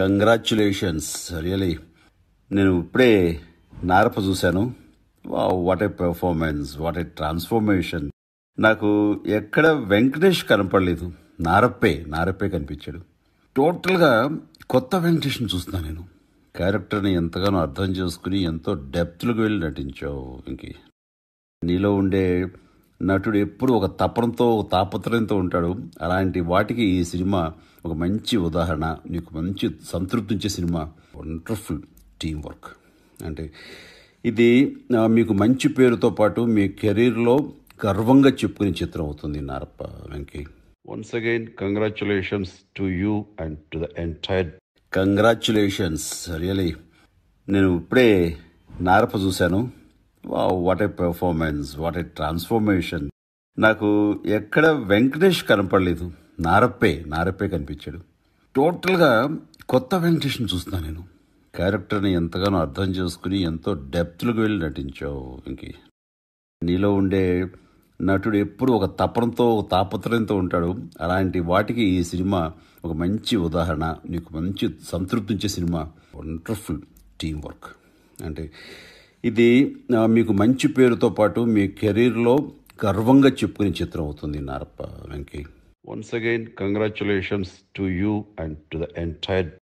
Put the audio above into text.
congratulations really నేను ఇప్పుడే నారప చూశాను what a performance what a transformation నాకు ఎక్కడ వెంకటేష్ కనపడలేదు నారప్పే నారప్పే కనిపించాడు టోటల్గా కొత్త వెంకటేష్ని చూస్తున్నాను నేను క్యారెక్టర్ని ఎంతగానో అర్థం చేసుకుని ఎంతో డెప్త్లకు వెళ్ళి నటించావు ఇంకే నీలో ఉండే నటుడు ఎప్పుడు ఒక ఒక తాపత్రయంతో ఉంటాడు అలాంటి వాటికి ఈ సినిమా ఒక మంచి ఉదాహరణ నీకు మంచి సంతృప్తించే సినిమా వండర్ఫుల్ టీం వర్క్ అంటే ఇది మీకు మంచి పేరుతో పాటు మీ కెరీర్లో గర్వంగా చెప్పుకునే చిత్రం అవుతుంది Narappa Venky once again congratulations to you and to the entire congratulations really నేను ఇప్పుడే నారప చూశాను what a performance what a transformation నాకు ఎక్కడ వెంకటేష్ కనపడలేదు నారప్పే నారప్పే కనిపించాడు టోటల్గా కొత్త వెంకటేష్ని చూస్తున్నా నేను క్యారెక్టర్ని ఎంతగానో అర్థం చేసుకుని ఎంతో డెప్త్లకు వెళ్ళి నటించావు ఇంకే నీలో ఉండే నటుడు ఎప్పుడు ఒక తపనతో తాపత్రయంతో ఉంటాడు అలాంటి వాటికి ఈ సినిమా ఒక మంచి ఉదాహరణ నీకు మంచి సంతృప్తించే సినిమా వండర్ఫుల్ టీం వర్క్ అంటే ఇది మీకు మంచి పేరుతో పాటు మీ కెరీర్లో గర్వంగా చెప్పుకునే చిత్రం అవుతుంది Narappa Venky once again congratulations to you and to the entire